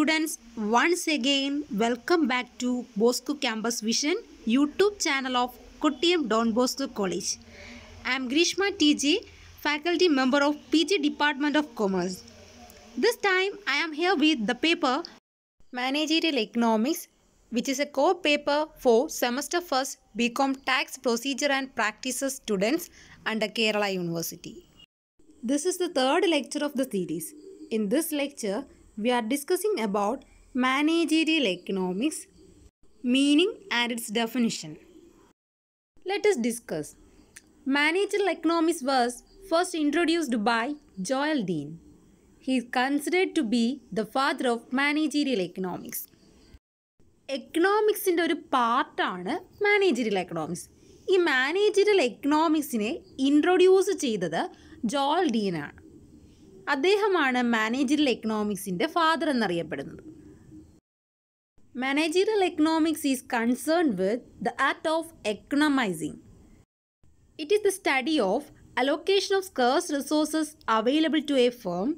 students once again welcome back to Bosco Campus Vision YouTube channel of Kottayam Don Bosco College. I am Grishma TJ, faculty member of PG Department of Commerce. This time I am here with the paper Managerial Economics which is a core paper for semester 1st BCom Tax Procedure and Practices students under Kerala University. This is the third lecture of the series. In this lecture, we are discussing about managerial economics, meaning and its definition. Let us discuss. Managerial economics was first introduced by Joel Dean. He is considered to be the father of managerial economics. എക്കണോമിക്സിൻ്റെ ഒരു പാർട്ടാണ് managerial economics ഈ managerial എക്കണോമിക്സിനെ introduce ചെയ്തത് Joel ഡീനാണ് അദ്ദേഹമാണ് managerial എക്കണോമിക്സിൻ്റെ father എന്നറിയപ്പെടുന്നത് managerial economics is concern with the act of economising it is the study of allocation of scarce resources available to a firm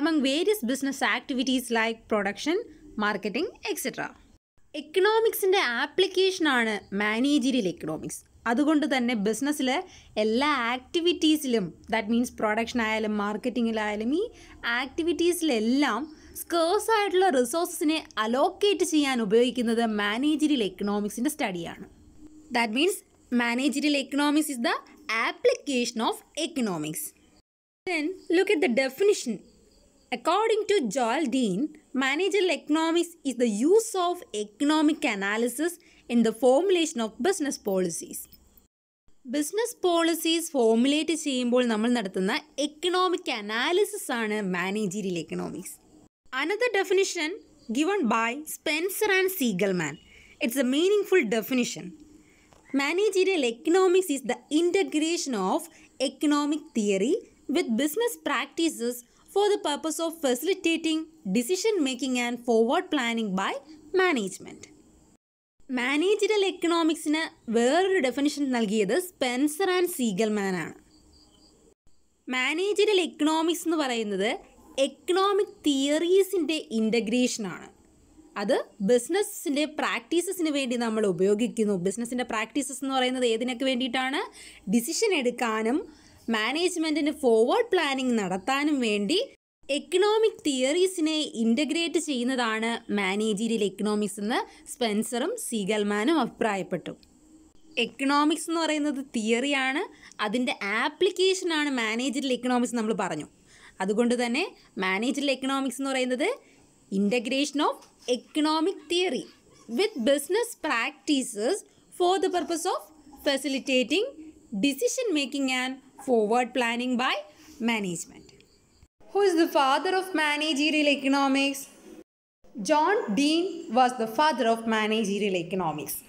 among various business activities like production marketing etcetera എക്കണോമിക്സിൻ്റെ ആപ്ലിക്കേഷനാണ് managerial economics അതുകൊണ്ട് തന്നെ ബിസിനസ്സിലെ എല്ലാ ആക്ടിവിറ്റീസിലും that means production ആയാലും മാർക്കറ്റിങ്ങിലായാലും ഈ ആക്ടിവിറ്റീസിലെല്ലാം scarce ആയിട്ടുള്ള റിസോഴ്സസിനെ allocate ചെയ്യാൻ ഉപയോഗിക്കുന്നത് മാനേജറിയൽ എക്കണോമിക്സിൻ്റെ സ്റ്റഡിയാണ് that means managerial economics is the application of economics then look at the definition According to Joel Dean, managerial economics is the use of economic analysis in the formulation of business policies. Business policies formulate ചെയ്യുമ്പോൾ നമ്മൾ നടത്തുന്ന economic analysis ആണ് managerial economics another definition given by Spencer and Siegelman it's a meaningful definition managerial economics is the integration of economic theory with business practices for the purpose of facilitating decision making and forward planning by management managerial എക്കണോമിക്സിന് വേറൊരു definition നൽകിയത് Spencer and സീഗൽമാൻ ആണ് managerial economics എന്ന് പറയുന്നത് economic തിയറീസിൻ്റെ ഇൻ്റഗ്രേഷനാണ് അത് ബിസിനസ്സിൻ്റെ പ്രാക്ടീസസിന് വേണ്ടി നമ്മൾ ഉപയോഗിക്കുന്നു ബിസിനസ്സിൻ്റെ പ്രാക്ടീസസ് എന്ന് പറയുന്നത് ഏതിനൊക്കെ വേണ്ടിയിട്ടാണ് ഡിസിഷൻ എടുക്കാനും മാനേജ്മെൻറ്റിന് ഫോർവേഡ് പ്ലാനിംഗ് നടത്താനും വേണ്ടി എക്കണോമിക് തിയറീസിനെ ഇൻ്റഗ്രേറ്റ് ചെയ്യുന്നതാണ് മാനേജീരിയൽ എക്കണോമിക്സ് എന്ന് സ്പെൻസറും സീഗൽമാനും അഭിപ്രായപ്പെട്ടു എക്കണോമിക്സ് എന്ന് പറയുന്നത് തിയറിയാണ് അതിൻ്റെ ആപ്ലിക്കേഷനാണ് മാനേജറിൽ എക്കണോമിക്സ് നമ്മൾ പറഞ്ഞു അതുകൊണ്ട് തന്നെ മാനേജറിൽ എക്കണോമിക്സ് എന്ന് പറയുന്നത് integration of economic theory with business practices for the purpose of facilitating decision making and forward planning by management. Who is the father of managerial economics? John Dean was the father of managerial economics.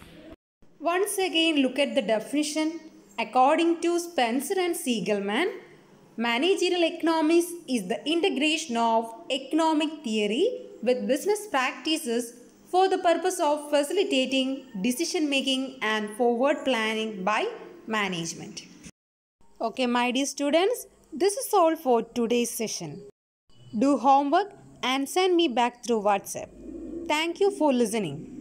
Once again, look at the definition. According to Spencer and Siegelman, managerial economics is the integration of economic theory with business practices for the purpose of facilitating decision making and forward planning by management. Okay, my dear students, this is all for today's session. Do homework and send me back through WhatsApp. Thank you for listening.